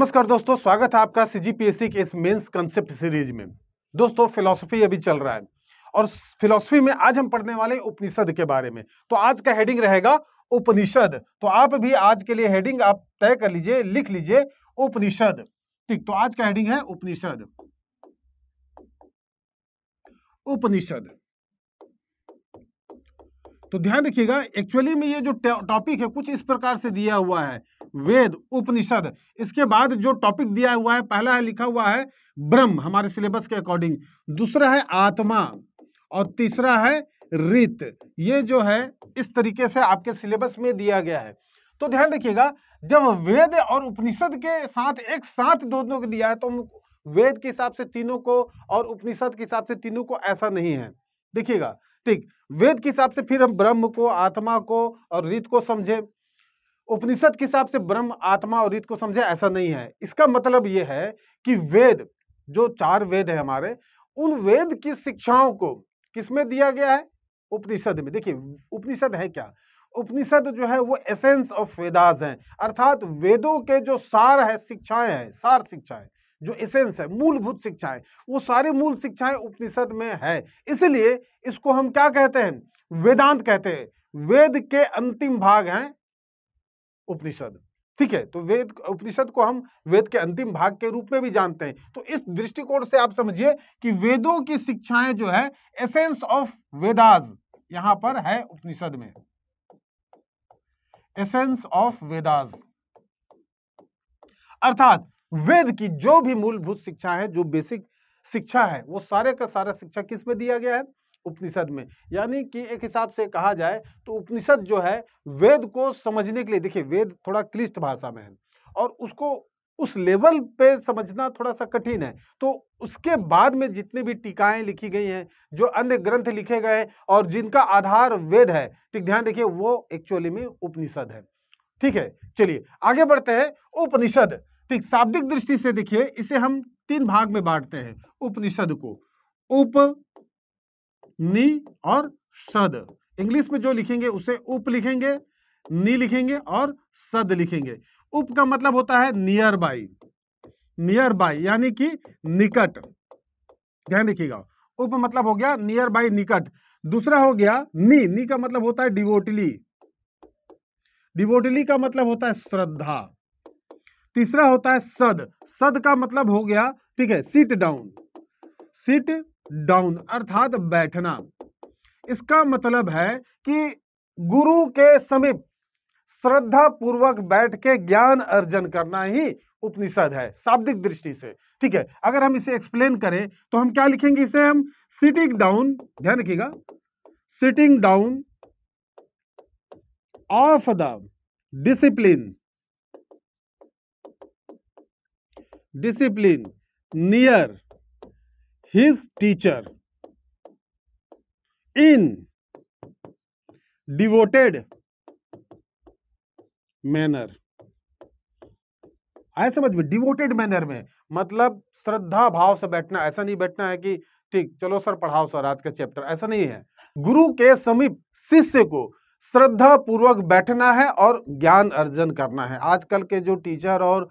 नमस्कार दोस्तों स्वागत है आपका सी के इस मेंस कंसेप्ट सीरीज में दोस्तों फिलॉसफी अभी चल रहा है और फिलॉसफी में आज हम पढ़ने वाले उपनिषद के बारे में तो आज का हेडिंग रहेगा उपनिषद तो आप भी आज के लिए हेडिंग आप तय कर लीजिए लिख लीजिए उपनिषद ठीक तो आज का हेडिंग है उपनिषद उपनिषद तो ध्यान रखिएगा एक्चुअली में ये जो टॉपिक है कुछ इस प्रकार से दिया हुआ है वेद उपनिषद इसके बाद जो टॉपिक दिया हुआ है पहला है लिखा हुआ है ब्रह्म हमारे सिलेबस के अकॉर्डिंग दूसरा है आत्मा और तीसरा है रित ये जो है इस तरीके से आपके सिलेबस में दिया गया है तो ध्यान रखिएगा जब वेद और उपनिषद के साथ एक साथ दोनों को दिया है तो वेद के हिसाब से तीनों को और उपनिषद के हिसाब से तीनों को ऐसा नहीं है देखिएगा ठीक वेद के हिसाब से फिर हम ब्रह्म को आत्मा को और रित को समझे उपनिषद के हिसाब से ब्रह्म आत्मा और रित को समझे ऐसा नहीं है इसका मतलब यह है कि वेद जो चार वेद है हमारे उन वेद की शिक्षाओं को किसमें दिया गया है उपनिषद में देखिए उपनिषद है क्या उपनिषद जो है वो एसेंस ऑफ वेदाज हैं अर्थात वेदों के जो सार है शिक्षाएं हैं सार शिक्षाएं जो एसेंस है मूलभूत शिक्षाएं वो सारी मूल शिक्षाएं उपनिषद में है इसलिए इसको हम क्या कहते हैं वेदांत कहते हैं वेद के अंतिम भाग हैं उपनिषद ठीक है तो वेद उपनिषद को हम वेद के अंतिम भाग के रूप में भी जानते हैं तो इस दृष्टिकोण से आप समझिए कि वेदों की शिक्षाएं जो है एसेंस ऑफ वेदाज यहां पर है उपनिषद में एसेंस ऑफ वेदाज अर्थात वेद की जो भी मूलभूत शिक्षा है जो बेसिक शिक्षा है वो सारे का सारा शिक्षा किस में दिया गया है उपनिषद में यानी कि एक हिसाब से कहा जाए तो उपनिषद जो है वेद को समझने के लिए देखिए वेद थोड़ा क्लिष्ट भाषा में है और उसको उस लेवल पे समझना थोड़ा सा कठिन है तो उसके बाद में जितनी भी टीकाएं लिखी गई हैं जो अन्य ग्रंथ लिखे गए और जिनका आधार वेद है ठीक ध्यान देखिए वो एक्चुअली में उपनिषद है ठीक है चलिए आगे बढ़ते हैं उपनिषद ठीक शाब्दिक दृष्टि से देखिए इसे हम तीन भाग में बांटते हैं उपनिषद को उप नी और सद इंग्लिश में जो लिखेंगे उसे उप लिखेंगे नी लिखेंगे और सद लिखेंगे उप का मतलब होता है नियर बाई नियर बाई यानी कि निकट ध्यान रखिएगा उप मतलब हो गया नियर बाई निकट दूसरा हो गया नी नी का मतलब होता है डिवोटली डिवोटली का मतलब होता है श्रद्धा तीसरा होता है सद सद का मतलब हो गया ठीक है सीट डाउन सीट डाउन अर्थात बैठना इसका मतलब है कि गुरु के समीप श्रद्धा पूर्वक बैठ के ज्ञान अर्जन करना ही उपनिषद है शाब्दिक दृष्टि से ठीक है अगर हम इसे एक्सप्लेन करें तो हम क्या लिखेंगे इसे हम सिटिंग डाउन ध्यान रखिएगा sitting down of the discipline discipline near his teacher in devoted manner आए समझ में डिवोटेड मैनर में मतलब श्रद्धा भाव से बैठना ऐसा नहीं बैठना है कि ठीक चलो सर पढ़ाओ सर आज का चैप्टर ऐसा नहीं है गुरु के समीप शिष्य को श्रद्धा पूर्वक बैठना है और ज्ञान अर्जन करना है आजकल के जो टीचर और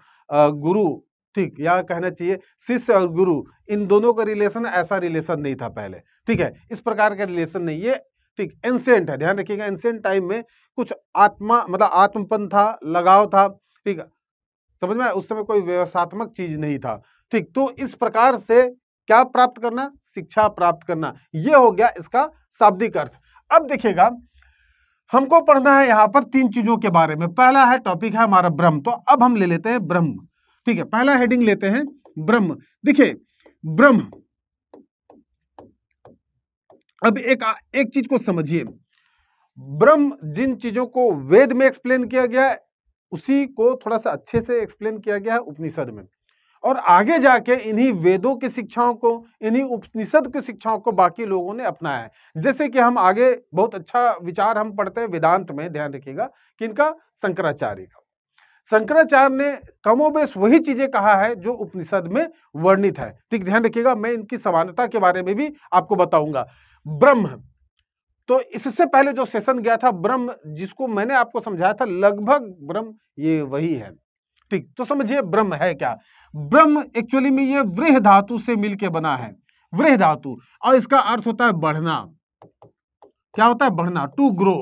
गुरु ठीक या कहना चाहिए शिष्य और गुरु इन दोनों का रिलेशन ऐसा रिलेशन नहीं था पहले ठीक है इस प्रकार का रिलेशन नहीं है ठीक एंसेंट है ध्यान रखिएगा एंसेंट टाइम में कुछ आत्मा मतलब आत्मपन था लगाव था ठीक है समझ में उस समय कोई व्यवस्थात्मक चीज नहीं था ठीक तो इस प्रकार से क्या प्राप्त करना शिक्षा प्राप्त करना यह हो गया इसका शाब्दिक अर्थ अब देखिएगा हमको पढ़ना है यहाँ पर तीन चीजों के बारे में पहला है टॉपिक है हमारा ब्रह्म तो अब हम ले लेते हैं ब्रह्म ठीक है पहला हेडिंग लेते हैं ब्रह्म देखिए ब्रह्म अब एक एक चीज को समझिए ब्रह्म जिन चीजों को वेद में एक्सप्लेन किया गया है उसी को थोड़ा सा अच्छे से एक्सप्लेन किया गया है उपनिषद में और आगे जाके इन्हीं वेदों की शिक्षाओं को इन्हीं उपनिषद की शिक्षाओं को बाकी लोगों ने अपनाया है जैसे कि हम आगे बहुत अच्छा विचार हम पढ़ते हैं वेदांत में ध्यान रखिएगा कि इनका शंकराचार्य का शंकराचार्य ने कमोबेश वही चीजें कहा है जो उपनिषद में वर्णित है ठीक ध्यान रखिएगा मैं इनकी समानता के बारे में भी आपको बताऊंगा ब्रह्म तो इससे पहले जो सेशन गया था ब्रह्म जिसको मैंने आपको समझाया था लगभग ब्रह्म ये वही है ठीक तो समझिए ब्रह्म है क्या ब्रह्म एक्चुअली में ये वृह धातु से मिलके बना है वृह धातु और इसका अर्थ होता है बढ़ना क्या होता है बढ़ना टू ग्रो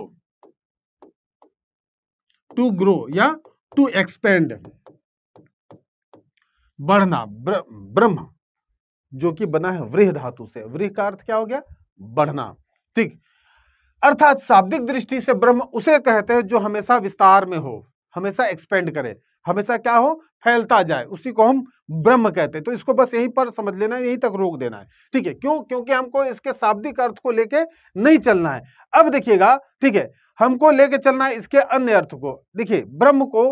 टू ग्रो या टू एक्सपेंड बढ़ना ब्र, ब्रह्म जो कि बना है वृह धातु से वृह का अर्थ क्या हो गया बढ़ना ठीक अर्थात शाब्दिक दृष्टि से ब्रह्म उसे कहते हैं जो हमेशा विस्तार में हो हमेशा एक्सपेंड करे हमेशा क्या हो फैलता जाए उसी को हम ब्रह्म कहते हैं तो इसको बस यहीं पर समझ लेना है यहीं तक रोक देना है ठीक है क्यों क्योंकि हमको इसके शाब्दिक अर्थ को लेके नहीं चलना है अब देखिएगा ठीक है हमको लेके चलना है इसके अन्य अर्थ को देखिए ब्रह्म को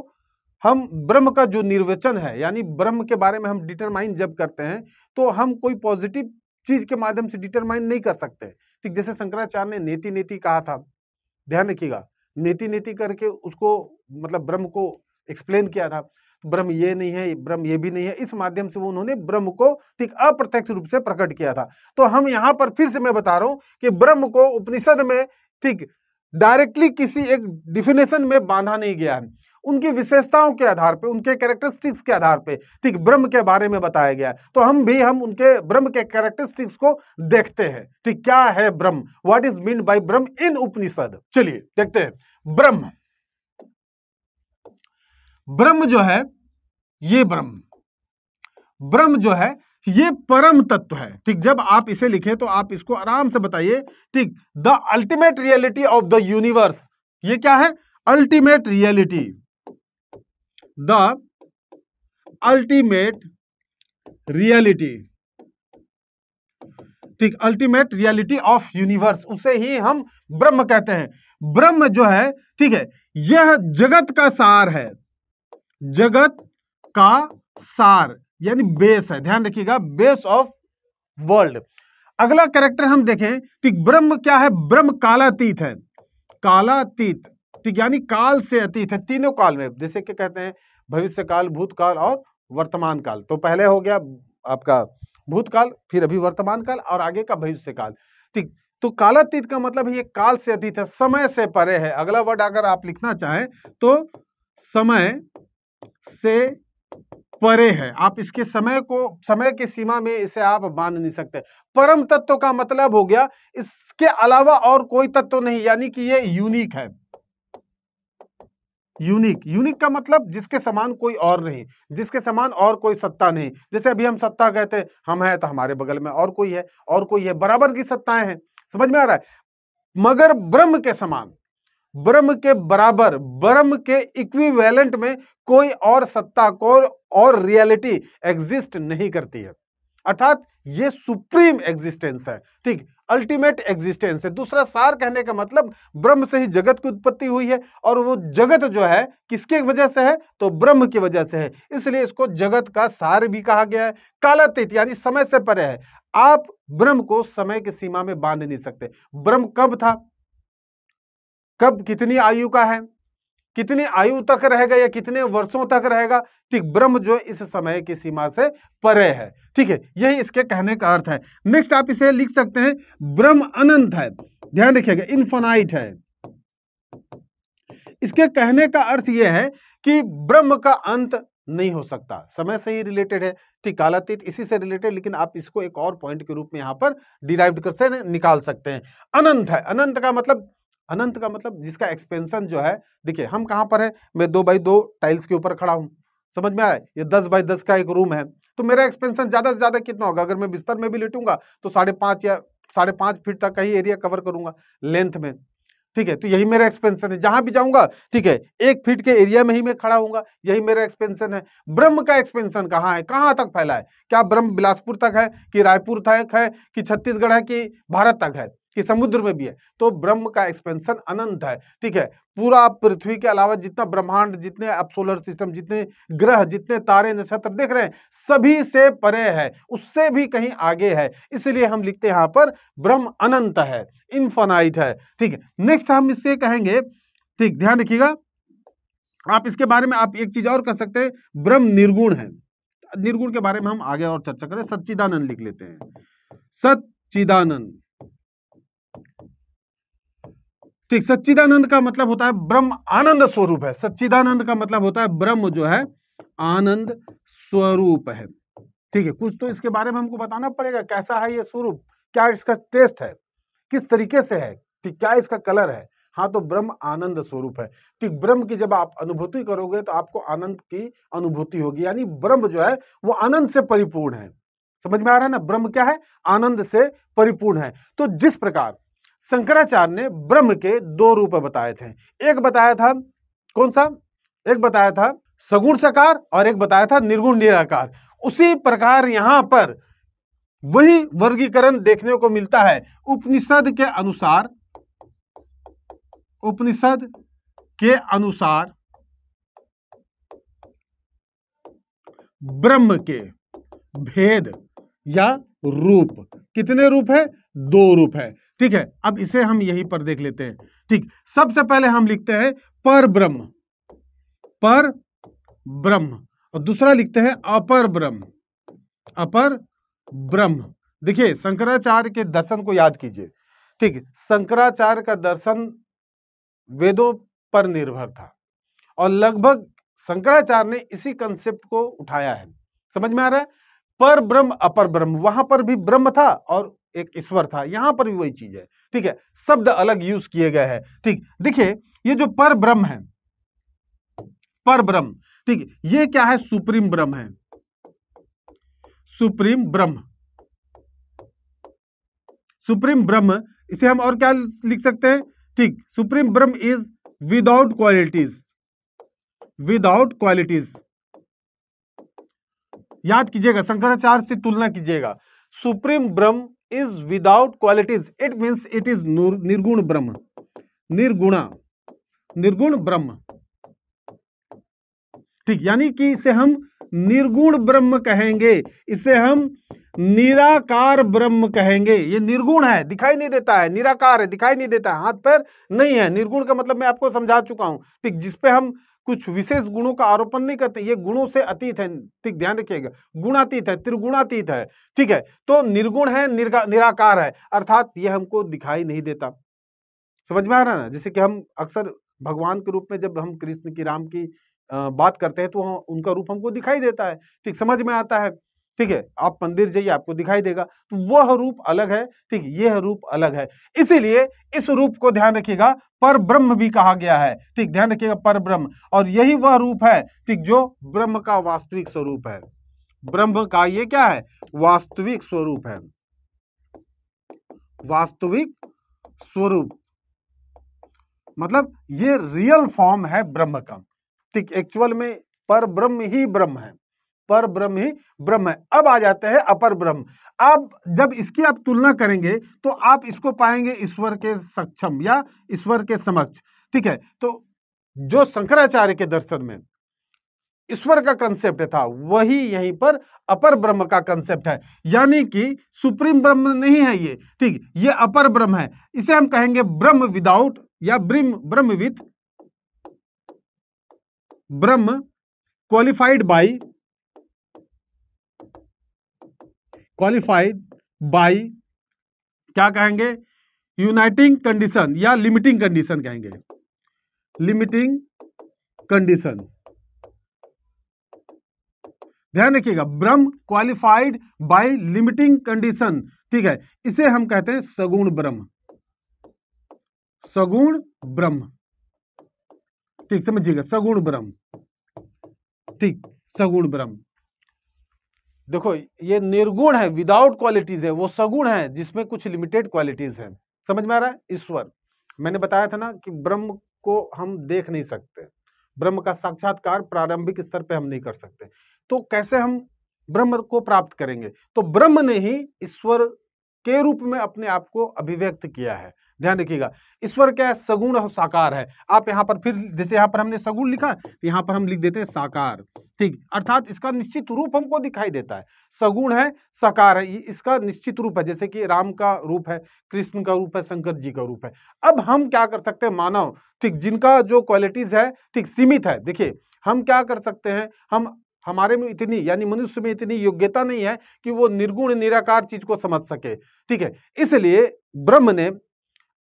हम ब्रह्म का जो निर्वचन है यानी ब्रह्म के बारे में हम डिटरमाइन जब करते हैं तो हम कोई पॉजिटिव चीज के माध्यम से डिटरमाइन नहीं कर सकते ठीक जैसे शंकराचार्य ने नेति नेति कहा था ध्यान रखिएगा नेति नेति करके उसको मतलब ब्रह्म को एक्सप्लेन किया था तो ब्रह्म ये नहीं है ब्रह्म ये भी नहीं है इस माध्यम से वो उन्होंने ब्रह्म को ठीक अप्रत्यक्ष रूप से प्रकट किया था तो हम यहाँ पर फिर से मैं बता रहा हूँ कि ब्रह्म को उपनिषद में ठीक डायरेक्टली किसी एक डिफिनेशन में बांधा नहीं गया है उनकी विशेषताओं के आधार पे उनके कैरेक्टरिस्टिक्स के आधार पे ठीक ब्रह्म के बारे में बताया गया तो हम भी हम उनके ब्रह्म के कैरेक्टरिस्टिक्स को देखते हैं ठीक क्या है ब्रह्म व्हाट इज मीन बाय ब्रह्म इन उपनिषद चलिए देखते हैं ब्रह्म ब्रह्म जो है ये ब्रह्म ब्रह्म जो है ये परम तत्व है ठीक जब आप इसे लिखे तो आप इसको आराम से बताइए ठीक the ultimate reality of the universe ये क्या है ultimate reality the ultimate reality ठीक अल्टीमेट रियलिटी ऑफ यूनिवर्स उसे ही हम ब्रह्म कहते हैं ब्रह्म जो है ठीक है यह जगत का सार है जगत का सार यानी बेस है ध्यान रखिएगा बेस ऑफ वर्ल्ड अगला कैरेक्टर हम देखें कि ब्रह्म क्या है ब्रह्म कालातीत है कालातीत ठीक यानी काल से अतीत है तीनों काल में जैसे क्या कहते हैं भविष्य काल भूतकाल और वर्तमान काल तो पहले हो गया आपका भूतकाल फिर अभी वर्तमान काल और आगे का भविष्य काल ठीक तो कालातीत का मतलब ये काल से अतीत है समय से परे है अगला वर्ड अगर आप लिखना चाहें तो समय से परे है आप इसके समय को समय की सीमा में इसे आप बांध नहीं सकते परम तत्व का मतलब हो गया इसके अलावा और कोई तत्व नहीं यानी कि ये यूनिक है यूनिक यूनिक का मतलब जिसके समान कोई और नहीं जिसके समान और कोई सत्ता नहीं जैसे अभी हम सत्ता कहते हैं हम है तो हमारे बगल में और कोई है और कोई है बराबर की सत्ताएं हैं समझ में आ रहा है मगर ब्रह्म के समान ब्रह्म के बराबर ब्रह्म के इक्विवेलेंट में कोई और सत्ता को और रियलिटी एग्जिस्ट नहीं करती है अर्थात ये सुप्रीम एग्जिस्टेंस है ठीक अल्टीमेट एग्जिस्टेंस है दूसरा सार कहने का मतलब ब्रह्म से ही जगत की उत्पत्ति हुई है और वो जगत जो है किसके वजह से है तो ब्रह्म की वजह से है इसलिए इसको जगत का सार भी कहा गया है कालातीत यानी समय से परे है आप ब्रह्म को समय की सीमा में बांध नहीं सकते ब्रह्म कब था कब कितनी आयु का है कितनी आयु तक रहेगा या कितने वर्षों तक रहेगा ठीक ब्रह्म जो इस समय की सीमा से परे है ठीक है यही इसके कहने का अर्थ है नेक्स्ट आप इसे लिख सकते हैं ब्रह्म अनंत है ध्यान रखिएगा इन्फोनाइट है इसके कहने का अर्थ यह है कि ब्रह्म का अंत नहीं हो सकता समय से ही रिलेटेड है ठीक कालातीत इसी से रिलेटेड लेकिन आप इसको एक और पॉइंट के रूप में यहां पर डिराइव कर से निकाल सकते हैं अनंत है अनंत का मतलब अनंत का मतलब जिसका एक्सपेंशन जो है देखिए हम कहाँ पर है मैं दो बाई दो टाइल्स के ऊपर खड़ा हूँ समझ में आया ये दस बाई दस का एक रूम है तो मेरा एक्सपेंशन ज़्यादा से ज़्यादा कितना होगा अगर मैं बिस्तर में भी लेटूंगा तो साढ़े पाँच या साढ़े पाँच फीट तक का ही एरिया कवर करूंगा लेंथ में ठीक है तो यही मेरा एक्सपेंशन है जहां भी जाऊंगा ठीक है एक फीट के एरिया में ही मैं खड़ा हूंगा यही मेरा एक्सपेंशन है ब्रह्म का एक्सपेंशन कहाँ है कहाँ तक फैला है क्या ब्रह्म बिलासपुर तक है कि रायपुर तक है कि छत्तीसगढ़ है कि भारत तक है कि समुद्र में भी है तो ब्रह्म का एक्सपेंशन अनंत है ठीक है पूरा पृथ्वी के अलावा जितना ब्रह्मांड जितने अब सोलर सिस्टम जितने ग्रह जितने तारे नक्षत्र देख रहे हैं सभी से परे है उससे भी कहीं आगे है इसलिए हम लिखते हैं यहाँ पर ब्रह्म अनंत है इन्फानाइट है ठीक है नेक्स्ट हम इससे कहेंगे ठीक ध्यान रखिएगा आप इसके बारे में आप एक चीज और कर सकते हैं ब्रह्म निर्गुण है निर्गुण के बारे में हम आगे और चर्चा करें सच्चिदानंद लिख लेते हैं सच्चिदानंद ठीक सच्चिदानंद का मतलब होता है ब्रह्म आनंद स्वरूप है सच्चिदानंद का मतलब होता है ब्रह्म जो है आनंद स्वरूप है ठीक है कुछ तो इसके बारे में हमको बताना पड़ेगा कैसा है ये स्वरूप क्या इसका टेस्ट है किस तरीके से है ठीक क्या इसका कलर है हाँ तो ब्रह्म आनंद स्वरूप है ठीक ब्रह्म की जब आप अनुभूति करोगे तो आपको आनंद की अनुभूति होगी यानी ब्रह्म जो है वो आनंद से परिपूर्ण है समझ में आ रहा है ना ब्रह्म क्या है आनंद से परिपूर्ण है तो जिस प्रकार शंकराचार्य ने ब्रह्म के दो रूप बताए थे एक बताया था कौन सा एक बताया था सगुण साकार और एक बताया था निर्गुण निराकार उसी प्रकार यहां पर वही वर्गीकरण देखने को मिलता है उपनिषद के अनुसार उपनिषद के अनुसार ब्रह्म के भेद या रूप कितने रूप है दो रूप है ठीक है अब इसे हम यहीं पर देख लेते हैं ठीक सबसे पहले हम लिखते हैं पर ब्रह्म पर ब्रह्म और दूसरा लिखते हैं अपर ब्रह्म अपर ब्रह्म देखिए शंकराचार्य के दर्शन को याद कीजिए ठीक शंकराचार्य का दर्शन वेदों पर निर्भर था और लगभग शंकराचार्य ने इसी कंसेप्ट को उठाया है समझ में आ रहा है पर ब्रह्म अपर ब्रह्म वहां पर भी ब्रह्म था और एक ईश्वर था यहां पर भी वही चीज है ठीक है शब्द अलग यूज किए गए हैं ठीक देखिए ये जो पर ब्रह्म है पर ब्रह्म ठीक ये क्या है सुप्रीम ब्रह्म है सुप्रीम ब्रह्म सुप्रीम ब्रह्म इसे हम और क्या लिख सकते हैं ठीक supreme Brahman is without qualities without qualities याद कीजिएगा शंकराचार्य से तुलना कीजिएगा supreme Brahman is without qualities it means it is nirgun Brahman निर्गुणा निर्गुण ब्रह्म ठीक यानी कि इसे हम निर्गुण ब्रह्म कहेंगे इसे हम निराकार ब्रह्म कहेंगे ये निर्गुण है दिखाई नहीं देता है निराकार है दिखाई नहीं देता है हाथ पर नहीं है निर्गुण का मतलब मैं आपको समझा चुका हूं ठीक जिसपे हम कुछ विशेष गुणों का आरोपण नहीं करते ये गुणों से अतीत है ठीक ध्यान रखिएगा गुणातीत है त्रिगुणातीत है ठीक है तो निर्गुण है निराकार है अर्थात ये हमको दिखाई नहीं देता समझ में आ रहा है ना जैसे कि हम अक्सर भगवान के रूप में जब हम कृष्ण की राम की बात करते हैं तो उनका रूप हमको दिखाई देता है ठीक समझ में आता है ठीक है आप मंदिर जाइए आपको दिखाई देगा तो वह रूप अलग है ठीक यह रूप अलग है इसीलिए इस रूप को ध्यान रखिएगा पर ब्रह्म भी कहा गया है ठीक ध्यान रखिएगा पर ब्रह्म और यही वह रूप है ठीक जो ब्रह्म का वास्तविक स्वरूप है ब्रह्म का ये क्या है वास्तविक स्वरूप है वास्तविक स्वरूप मतलब ये रियल फॉर्म है ब्रह्म का ठीक एक्चुअल में पर ब्रह्म ही ब्रह्म है पर ब्रह्म ही ब्रह्म है अब आ जाते हैं अपर ब्रह्म अब जब इसकी आप तुलना करेंगे तो आप इसको पाएंगे ईश्वर के सक्षम या ईश्वर के समक्ष ठीक है तो जो शंकराचार्य के दर्शन में ईश्वर का कंसेप्ट था वही यहीं पर अपर ब्रह्म का कंसेप्ट है यानी कि सुप्रीम ब्रह्म नहीं है ये ठीक ये अपर ब्रह्म है इसे हम कहेंगे ब्रह्म विदाउट या ब्रह्म ब्रह्म विथ ब्रह्म क्वालिफाइड बाई क्वालिफाइड बाई क्या कहेंगे यूनाइटिंग कंडीशन या लिमिटिंग कंडीशन कहेंगे लिमिटिंग कंडीशन ध्यान रखिएगा ब्रह्म क्वालिफाइड बाय लिमिटिंग कंडीशन ठीक है इसे हम कहते हैं सगुण ब्रह्म सगुण ब्रह्म ठीक समझिएगा सगुण ब्रह्म ठीक सगुण ब्रह्म देखो ये निर्गुण है विदाउट क्वालिटीज है वो सगुण है जिसमें कुछ लिमिटेड क्वालिटीज है समझ में आ रहा है ईश्वर मैंने बताया था ना कि ब्रह्म को हम देख नहीं सकते ब्रह्म का साक्षात्कार प्रारंभिक स्तर पे हम नहीं कर सकते तो कैसे हम ब्रह्म को प्राप्त करेंगे तो ब्रह्म ने ही ईश्वर के रूप में अपने आप को अभिव्यक्त किया है ध्यान रखिएगा ईश्वर क्या है सगुण और साकार है आप यहाँ पर फिर जैसे यहाँ पर हमने सगुण लिखा तो यहाँ पर हम लिख देते हैं साकार ठीक अर्थात इसका निश्चित रूप हमको दिखाई देता है सगुण है साकार है इसका निश्चित रूप है जैसे कि राम का रूप है कृष्ण का रूप है शंकर जी का रूप है अब हम क्या कर सकते हैं मानव ठीक जिनका जो क्वालिटीज है ठीक सीमित है देखिए हम क्या कर सकते हैं हम हमारे में इतनी यानी मनुष्य में इतनी योग्यता नहीं है कि वो निर्गुण निराकार चीज को समझ सके ठीक है इसलिए ब्रह्म ने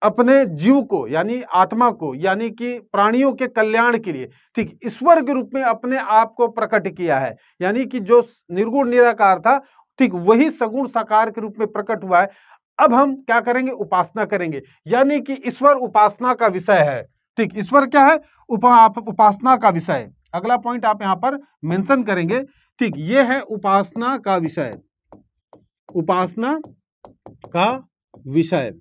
अपने जीव को यानी आत्मा को यानी कि प्राणियों के कल्याण के लिए ठीक ईश्वर के रूप में अपने आप को प्रकट किया है यानी कि जो निर्गुण निराकार था ठीक वही सगुण साकार के रूप में प्रकट हुआ है अब हम क्या करेंगे उपासना करेंगे यानी कि ईश्वर उपासना का विषय है ठीक ईश्वर क्या है उपा, उपासना का विषय अगला पॉइंट आप यहां पर मेंशन करेंगे ठीक ये है उपासना का विषय उपासना का विषय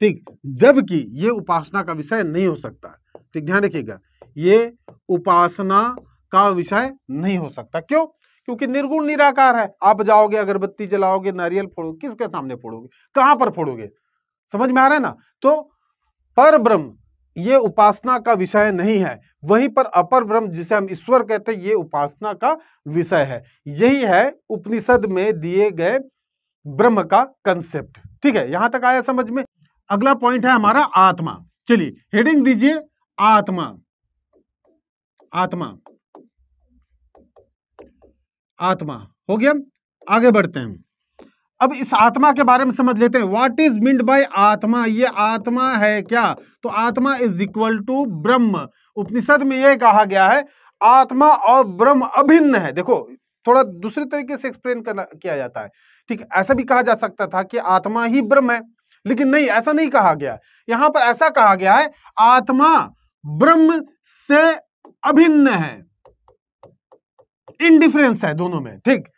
ठीक जबकि ये उपासना का विषय नहीं हो सकता ठीक ध्यान रखिएगा ये उपासना का विषय नहीं हो सकता क्यों क्योंकि निर्गुण निराकार है आप जाओगे अगरबत्ती जलाओगे नारियल फोड़ोगे किसके सामने फोड़ोगे कहां पर फोड़ोगे समझ में आ रहा है ना तो पर ब्रह्म ये उपासना का विषय नहीं है वहीं पर अपर ब्रह्म जिसे हम ईश्वर कहते हैं ये उपासना का विषय है यही है उपनिषद में दिए गए ब्रह्म का कंसेप्ट ठीक है यहां तक आया समझ में अगला पॉइंट है हमारा आत्मा चलिए हेडिंग दीजिए आत्मा आत्मा आत्मा हो गया आगे बढ़ते हैं अब इस आत्मा के बारे में समझ लेते हैं व्हाट इज मीन बाय आत्मा ये आत्मा है क्या तो आत्मा इज इक्वल टू ब्रह्म उपनिषद में यह कहा गया है आत्मा और ब्रह्म अभिन्न है देखो थोड़ा दूसरे तरीके से एक्सप्लेन करना किया जाता है ठीक ऐसा भी कहा जा सकता था कि आत्मा ही ब्रह्म है लेकिन नहीं ऐसा नहीं कहा गया यहां पर ऐसा कहा गया है आत्मा ब्रह्म से अभिन्न है इनडिफरेंस है दोनों में ठीक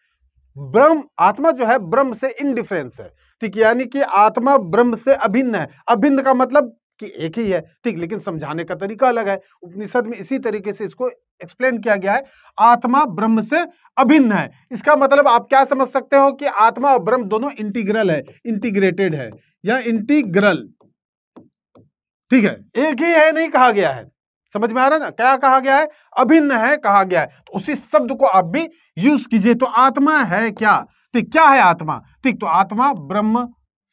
ब्रह्म आत्मा जो है ब्रह्म से इनडिफरेंस है ठीक यानी कि आत्मा ब्रह्म से अभिन्न है अभिन्न का मतलब कि एक ही है ठीक लेकिन समझाने का तरीका अलग है उपनिषद में इसी तरीके से इसको एक्सप्लेन किया गया है आत्मा ब्रह्म से अभिन्न है इसका मतलब आप क्या समझ सकते हो कि आत्मा और ब्रह्म दोनों इंटीग्रल है इंटीग्रेटेड है या इंटीग्रल ठीक है एक ही है नहीं कहा गया है समझ में आ रहा है ना क्या कहा गया है अभिन्न है कहा गया है तो उसी शब्द को आप भी यूज कीजिए तो आत्मा है क्या ठीक क्या है आत्मा ठीक तो आत्मा ब्रह्म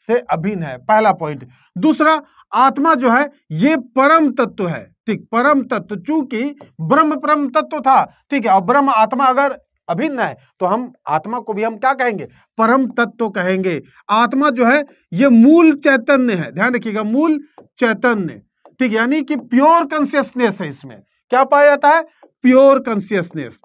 से अभिन्न है पहला पॉइंट दूसरा आत्मा जो है ये परम तत्व है ठीक परम तत्व चूंकि ब्रह्म परम तत्व था ठीक है और ब्रह्म आत्मा अगर अभिन्न है तो हम आत्मा को भी हम क्या कहेंगे परम तत्व कहेंगे आत्मा जो है ये मूल चैतन्य है ध्यान रखिएगा मूल चैतन्य ठीक यानी कि प्योर कॉन्सियसनेस है इसमें क्या पाया जाता है प्योर कॉन्सियसनेस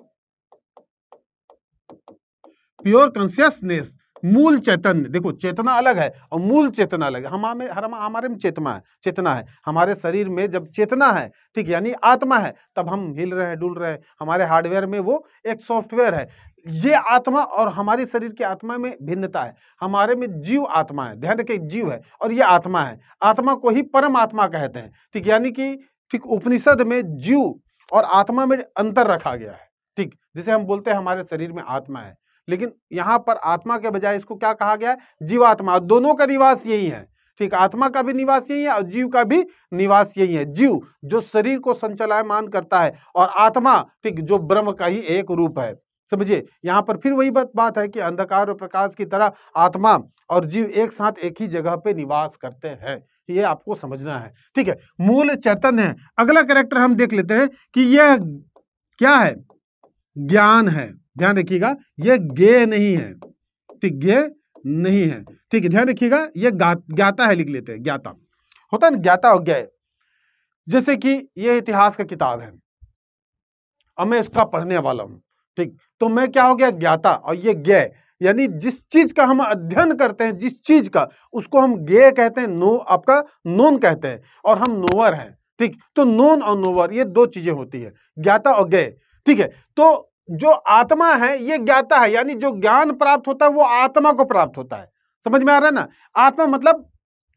प्योर कॉन्सियसनेस मूल चैतन्य देखो चेतना अलग है और मूल चेतना अलग है हमारे हम हमारे में चेतना है चेतना है हमारे शरीर में जब चेतना है ठीक यानी आत्मा है तब हम हिल रहे हैं डुल रहे हैं हमारे हार्डवेयर में वो एक सॉफ्टवेयर है ये आत्मा और हमारे शरीर की आत्मा में भिन्नता है हमारे में जीव आत्मा है ध्यान रखें जीव है और ये आत्मा है आत्मा को ही परम आत्मा कहते हैं ठीक यानी कि ठीक उपनिषद में जीव और आत्मा में अंतर रखा गया है ठीक जिसे हम बोलते हैं हमारे शरीर में आत्मा है लेकिन यहां पर आत्मा के बजाय इसको क्या कहा गया है जीवात्मा दोनों का निवास यही है ठीक आत्मा का भी निवास यही है और जीव का भी निवास यही है जीव जो शरीर को संचलायमान करता है और आत्मा ठीक जो ब्रह्म का ही एक रूप है समझिए यहाँ पर फिर वही बात है कि अंधकार और प्रकाश की तरह आत्मा और जीव एक साथ एक ही जगह पे निवास करते हैं ये आपको समझना है ठीक है मूल चैतन्य है अगला करेक्टर हम देख लेते हैं कि यह क्या है ज्ञान है ध्यान रखिएगा ये गे नहीं है ठीक गे नहीं है ठीक है ध्यान रखिएगा ये ज्ञाता है लिख लेते हैं ज्ञाता होता है ना ज्ञाता और गय जैसे कि ये इतिहास का किताब है अब मैं इसका पढ़ने वाला हूं ठीक तो मैं क्या हो गया ज्ञाता और ये ज्ञ यानी जिस चीज का हम अध्ययन करते हैं जिस चीज का उसको हम गे कहते हैं नो आपका नोन कहते हैं और हम नोवर हैं ठीक तो नोन और नोवर ये दो चीजें होती है ज्ञाता और गय ठीक है तो जो आत्मा है ये ज्ञाता है यानी जो ज्ञान प्राप्त होता है वो आत्मा को प्राप्त होता है समझ में आ रहा है ना आत्मा मतलब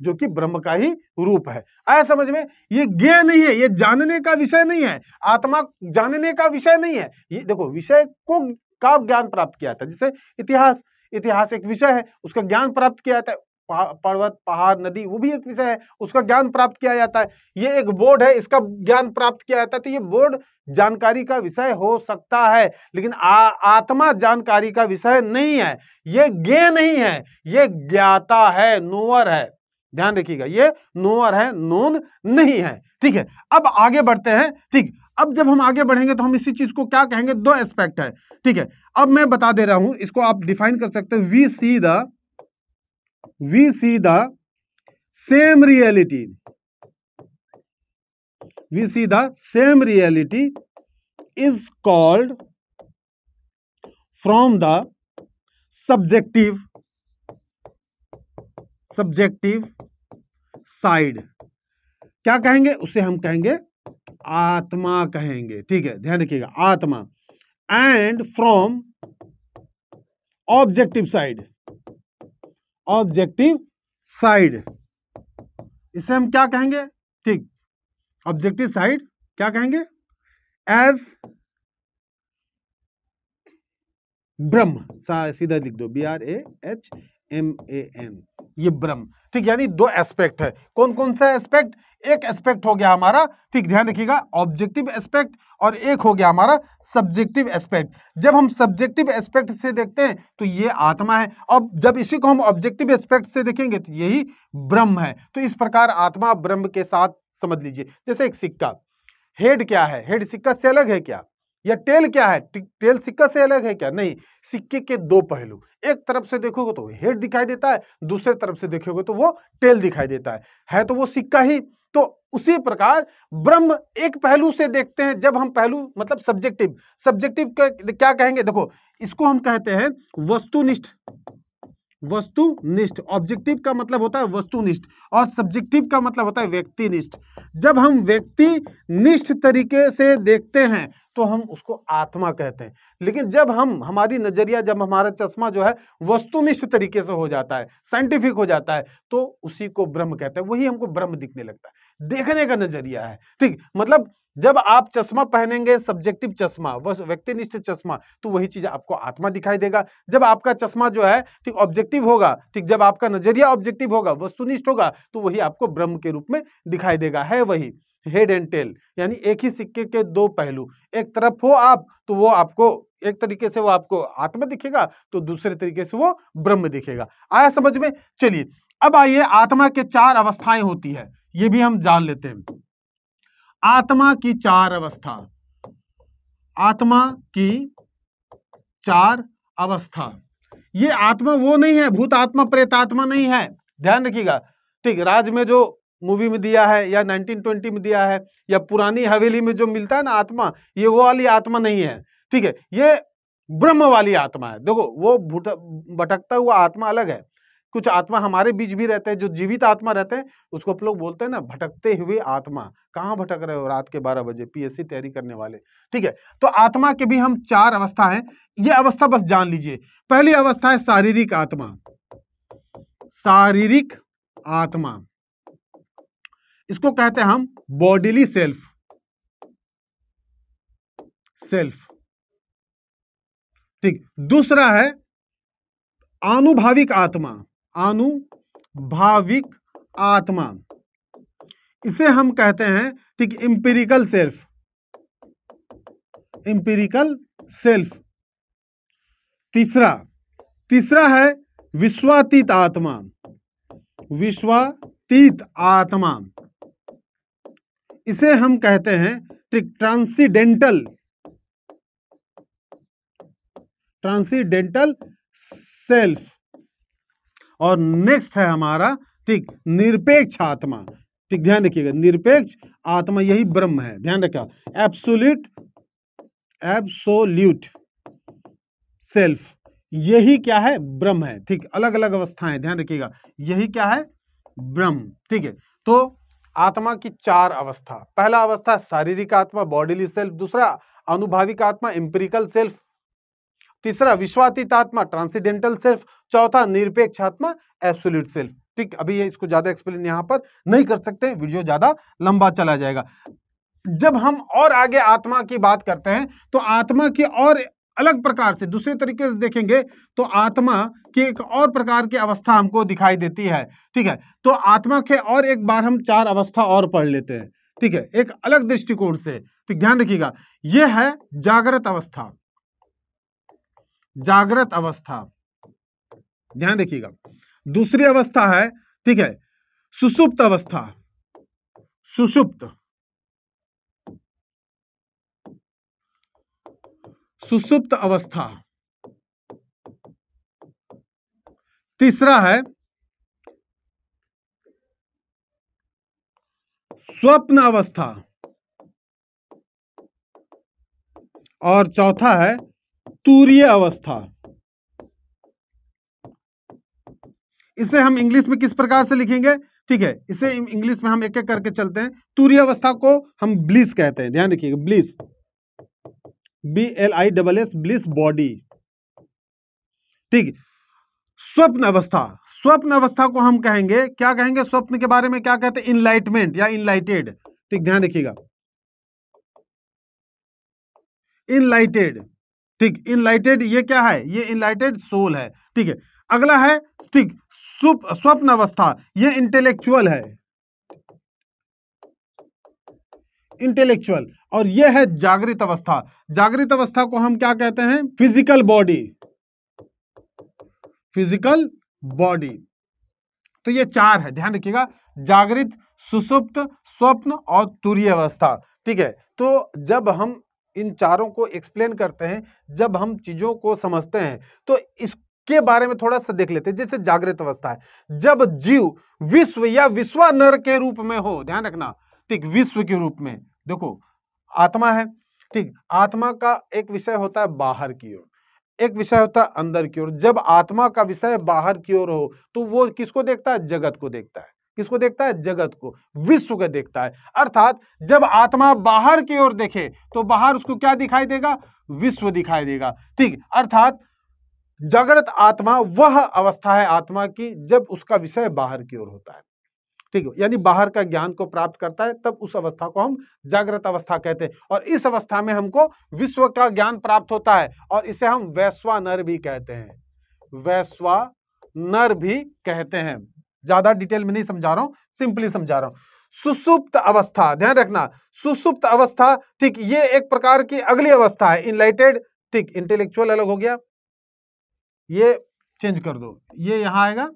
जो कि ब्रह्म का ही रूप है आया समझ में ये ज्ञ नहीं है ये जानने का विषय नहीं है आत्मा जानने का विषय नहीं है ये देखो विषय को का ज्ञान प्राप्त किया जाता है जैसे इतिहास इतिहास एक विषय है उसका ज्ञान प्राप्त किया जाता है पर्वत पहाड़ नदी वो भी एक विषय है उसका ज्ञान प्राप्त किया जाता है ये एक बोर्ड है इसका ज्ञान प्राप्त किया जाता है तो ये बोर्ड जानकारी का विषय हो सकता है लेकिन आ, आत्मा जानकारी का विषय नहीं है ये ज्ञ नहीं है ये ज्ञाता है नोअर है ध्यान रखिएगा ये नोअर है नोन नहीं है ठीक है अब आगे बढ़ते हैं ठीक अब जब हम आगे बढ़ेंगे तो हम इसी चीज को क्या कहेंगे दो एस्पेक्ट है ठीक है अब मैं बता दे रहा हूं इसको आप डिफाइन कर सकते हो we see the we see the same reality we see the same reality is called from the subjective subjective side क्या कहेंगे उसे हम कहेंगे आत्मा कहेंगे ठीक है ध्यान रखिएगा atma and from objective side objective side इसे हम क्या कहेंगे ठीक ऑब्जेक्टिव साइड क्या कहेंगे एज ब्रह्म सीधा लिख दो B R A H M A N ये ब्रह्म ठीक यानी दो एस्पेक्ट है कौन कौन सा एस्पेक्ट एक एस्पेक्ट हो गया हमारा ठीक ध्यान रखिएगा ऑब्जेक्टिव एस्पेक्ट और एक हो गया हमारा सब्जेक्टिव एस्पेक्ट जब हम सब्जेक्टिव एस्पेक्ट से देखते हैं तो ये आत्मा है और जब इसी को हम ऑब्जेक्टिव एस्पेक्ट से देखेंगे तो यही ब्रह्म है तो इस प्रकार आत्मा ब्रह्म के साथ समझ लीजिए जैसे एक सिक्का हेड क्या है हेड सिक्का से अलग है क्या या टेल क्या है टेल सिक्का से अलग है क्या नहीं सिक्के के दो पहलू एक तरफ से देखोगे तो हेड दिखाई देता है दूसरे तरफ से देखोगे तो वो टेल दिखाई देता है है तो वो सिक्का ही तो उसी प्रकार ब्रह्म एक पहलू से देखते हैं जब हम पहलू मतलब सब्जेक्टिव सब्जेक्टिव क्या कहेंगे देखो इसको हम कहते हैं वस्तुनिष्ठ वस्तुनिष्ठ ऑब्जेक्टिव का मतलब होता है वस्तुनिष्ठ और सब्जेक्टिव का मतलब होता है व्यक्तिनिष्ठ जब हम व्यक्तिनिष्ठ तरीके से देखते हैं तो हम उसको आत्मा कहते हैं लेकिन जब हम हमारी नज़रिया जब हमारा चश्मा जो है वस्तुनिष्ठ तरीके से हो जाता है साइंटिफिक हो जाता है तो उसी को ब्रह्म कहते हैं वही हमको ब्रह्म दिखने लगता है देखने का नज़रिया है ठीक मतलब जब आप चश्मा पहनेंगे सब्जेक्टिव चश्मा व्यक्तिनिष्ठ चश्मा तो वही चीज आपको आत्मा दिखाई देगा जब आपका चश्मा जो है ठीक ऑब्जेक्टिव होगा ठीक जब आपका नजरिया ऑब्जेक्टिव होगा वस्तुनिष्ठ होगा तो वही आपको ब्रह्म के रूप में दिखाई देगा है वही हेड एंड टेल यानी एक ही सिक्के के दो पहलू एक तरफ हो आप तो वो आपको एक तरीके से वो आपको आत्मा दिखेगा तो दूसरे तरीके से वो ब्रह्म दिखेगा आया समझ में चलिए अब आइए आत्मा के चार अवस्थाएं होती है ये भी हम जान लेते हैं आत्मा की चार अवस्था आत्मा की चार अवस्था ये आत्मा वो नहीं है भूत आत्मा प्रेत आत्मा नहीं है ध्यान रखिएगा ठीक राज में जो मूवी में दिया है या 1920 में दिया है या पुरानी हवेली में जो मिलता है ना आत्मा ये वो वाली आत्मा नहीं है ठीक है ये ब्रह्म वाली आत्मा है देखो वो भूत भटकता हुआ आत्मा अलग है कुछ आत्मा हमारे बीच भी रहते हैं जो जीवित आत्मा रहते हैं उसको आप लोग बोलते हैं ना भटकते हुए आत्मा कहाँ भटक रहे हो रात के बारह बजे पीएससी तैयारी करने वाले ठीक है तो आत्मा के भी हम चार अवस्था है ये अवस्था बस जान लीजिए पहली अवस्था है शारीरिक आत्मा शारीरिक आत्मा इसको कहते हैं हम बॉडीली सेल्फ सेल्फ ठीक दूसरा है आनुभाविक आत्मा आनुभाविक आत्मा इसे हम कहते हैं ठीक इंपेरिकल सेल्फ इंपेरिकल सेल्फ तीसरा तीसरा है विश्वातीत आत्मा विश्वातीत आत्मा इसे हम कहते हैं ठीक ट्रांसीडेंटल ट्रांसीडेंटल सेल्फ और नेक्स्ट है हमारा ठीक निरपेक्ष आत्मा ठीक ध्यान रखिएगा निरपेक्ष आत्मा यही ब्रह्म है ध्यान रखिएगा एब्सोल्यूट एब्सोल्यूट सेल्फ यही क्या है ब्रह्म है ठीक अलग अलग अवस्थाएं ध्यान रखिएगा यही क्या है ब्रह्म ठीक है तो आत्मा की चार अवस्था पहला अवस्था शारीरिक आत्मा बॉडीली सेल्फ दूसरा अनुभाविक आत्मा इंपेरिकल सेल्फ तीसरा विश्वातीत आत्मा ट्रांसीडेंटल सेल्फ चौथा निरपेक्ष आत्मा एब्सोल्यूट सेल्फ ठीक अभी ये इसको ज्यादा एक्सप्लेन यहां पर नहीं कर सकते वीडियो ज्यादा लंबा चला जाएगा जब हम और आगे आत्मा की बात करते हैं तो आत्मा की और अलग प्रकार से दूसरे तरीके से देखेंगे तो आत्मा की एक और प्रकार की अवस्था हमको दिखाई देती है ठीक है तो आत्मा के और एक बार हम चार अवस्था और पढ़ लेते हैं ठीक है एक अलग दृष्टिकोण से तो ध्यान रखिएगा यह है जागृत अवस्था जागृत अवस्था ध्यान देखिएगा दूसरी अवस्था है ठीक है सुसुप्त अवस्था सुसुप्त सुसुप्त अवस्था तीसरा है स्वप्न अवस्था और चौथा है तूरीय अवस्था इसे हम इंग्लिश में किस प्रकार से लिखेंगे ठीक है इसे इंग्लिश में हम एक एक करके चलते हैं तूरीय अवस्था को हम ब्लिस कहते हैं ध्यान रखिएगा bliss B L I double S bliss body ठीक स्वप्न अवस्था स्वप्न अवस्था को हम कहेंगे क्या कहेंगे स्वप्न के बारे में क्या कहते हैं इनलाइटमेंट या इनलाइटेड ठीक ध्यान रखिएगा इनलाइटेड ठीक इनलाइटेड ये क्या है ये इनलाइटेड सोल है ठीक है अगला है ठीक स्वप्न अवस्था ये इंटेलेक्चुअल है इंटेलेक्चुअल और ये है जागृत अवस्था जागृत अवस्था को हम क्या कहते हैं फिजिकल बॉडी फिजिकल बॉडी तो ये चार है ध्यान रखिएगा जागृत सुसुप्त स्वप्न और तुरीय अवस्था ठीक है तो जब हम इन चारों को एक्सप्लेन करते हैं जब हम चीजों को समझते हैं तो इसके बारे में थोड़ा सा देख लेते हैं जैसे जागृत अवस्था है जब जीव विश्व या विश्वानर के रूप में हो ध्यान रखना ठीक विश्व के रूप में देखो आत्मा है ठीक आत्मा का एक विषय होता है बाहर की ओर एक विषय होता है अंदर की ओर जब आत्मा का विषय बाहर की ओर हो तो वो किसको देखता है जगत को देखता है किसको देखता है जगत को विश्व को देखता है अर्थात जब आत्मा बाहर की ओर देखे तो बाहर उसको क्या दिखाई देगा विश्व दिखाई देगा ठीक अर्थात जागृत आत्मा वह अवस्था है आत्मा की जब उसका विषय बाहर की ओर होता है ठीक है यानी बाहर का ज्ञान को प्राप्त करता है तब उस अवस्था को हम जागृत अवस्था कहते हैं और इस अवस्था में हमको विश्व का ज्ञान प्राप्त होता है और इसे हम वैश्वानर भी कहते हैं वैश्वानर भी कहते हैं ज्यादा डिटेल में नहीं समझा रहा हूं सिंपली समझा रहा हूं सुसुप्त अवस्था ध्यान रखना सुसुप्त अवस्था ठीक ये एक प्रकार की अगली अवस्था है इनलाइटेड ठीक इंटेलेक्चुअल अलग हो गया ये चेंज कर दो ये यहां आएगा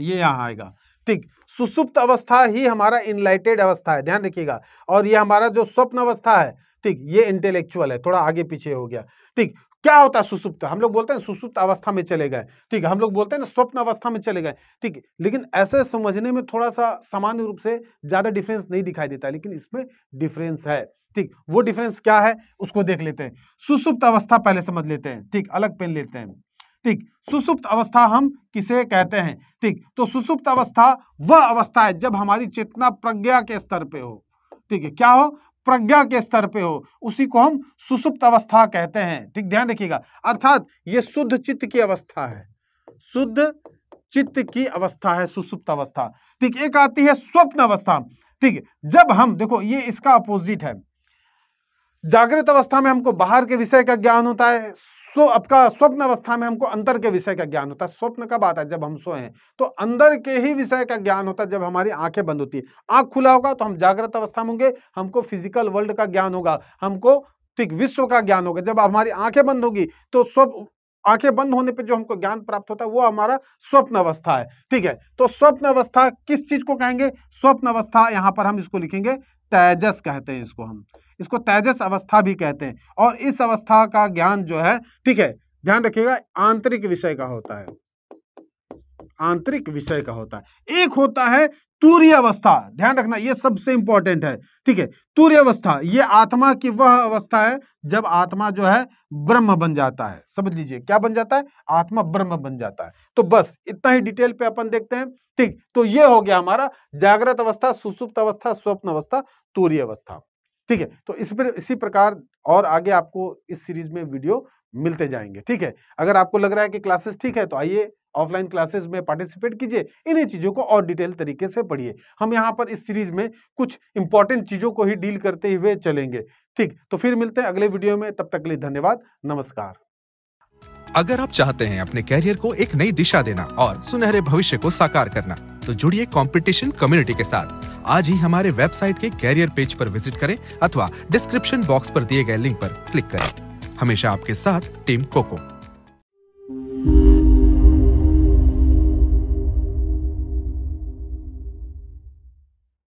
ये यहां आएगा ठीक सुसुप्त अवस्था ही हमारा इनलाइटेड अवस्था है ध्यान रखिएगा और ये हमारा जो स्वप्न अवस्था है ठीक ये इंटेलेक्चुअल है थोड़ा आगे पीछे हो गया ठीक क्या होता है सुसुप्त हम लोग बोलते हैं सुसुप्त अवस्था में चले गए ठीक है हम लोग बोलते हैं ना स्वप्न अवस्था में चले गए ठीक है लेकिन ऐसे समझने में थोड़ा सा सामान्य रूप से ज़्यादा डिफरेंस नहीं दिखाई देता लेकिन इसमें डिफरेंस है ठीक वो डिफरेंस क्या है उसको देख लेते हैं सुसुप्त अवस्था पहले समझ लेते हैं ठीक अलग पेन लेते हैं ठीक सुसुप्त अवस्था हम किसे कहते हैं ठीक तो सुसुप्त अवस्था वह अवस्था है जब हमारी चेतना प्रज्ञा के स्तर पे हो ठीक है क्या हो प्रज्ञा के स्तर पे हो उसी को हम सुसुप्त अवस्था कहते हैं ठीक ध्यान रखिएगा अर्थात ये शुद्ध चित्त की अवस्था है शुद्ध चित्त की अवस्था है सुसुप्त अवस्था ठीक एक आती है स्वप्न अवस्था ठीक जब हम देखो ये इसका अपोजिट है जागृत अवस्था में हमको बाहर के विषय का ज्ञान होता है सो आपका स्वप्न अवस्था में हमको अंतर के विषय का ज्ञान होता है स्वप्न कब आता है जब हम सोए हैं तो अंदर के ही विषय का ज्ञान होता है जब हमारी आंखें बंद होती है आंख खुला होगा तो हम जागृत अवस्था में होंगे हमको फिजिकल वर्ल्ड का ज्ञान होगा हमको विश्व का ज्ञान होगा जब हमारी आंखें बंद होगी तो स्व आंखें बंद होने पे जो हमको ज्ञान प्राप्त होता है वो हमारा स्वप्न अवस्था है ठीक है तो स्वप्न अवस्था किस चीज को कहेंगे स्वप्न अवस्था यहाँ पर हम इसको लिखेंगे तेजस कहते हैं इसको हम इसको तेजस अवस्था भी कहते हैं और इस अवस्था का ज्ञान जो है ठीक है ध्यान रखिएगा आंतरिक विषय का होता है आंतरिक विषय का होता है एक होता है तूर्य अवस्था ध्यान रखना ये सबसे इंपॉर्टेंट है ठीक है तूर्य अवस्था ये आत्मा की वह अवस्था है जब आत्मा जो है ब्रह्म बन जाता है समझ लीजिए क्या बन जाता है आत्मा ब्रह्म बन जाता है तो बस इतना ही डिटेल पे अपन देखते हैं ठीक तो ये हो गया हमारा जागृत अवस्था सुसुप्त अवस्था स्वप्न अवस्था तूर्य अवस्था ठीक है तो इस पर इसी प्रकार और आगे आपको इस सीरीज में वीडियो मिलते जाएंगे ठीक है अगर आपको लग रहा है कि क्लासेस ठीक है तो आइए ऑफलाइन क्लासेस में पार्टिसिपेट कीजिए इन्हीं चीज़ों को और डिटेल तरीके से पढ़िए हम यहाँ पर इस सीरीज में कुछ इंपॉर्टेंट चीज़ों को ही डील करते हुए चलेंगे ठीक तो फिर मिलते हैं अगले वीडियो में तब तक के लिए धन्यवाद नमस्कार अगर आप चाहते हैं अपने कैरियर को एक नई दिशा देना और सुनहरे भविष्य को साकार करना तो जुड़िए कंपटीशन कम्युनिटी के साथ आज ही हमारे वेबसाइट के कैरियर पेज पर विजिट करें अथवा डिस्क्रिप्शन बॉक्स पर दिए गए लिंक पर क्लिक करें हमेशा आपके साथ टीम कोको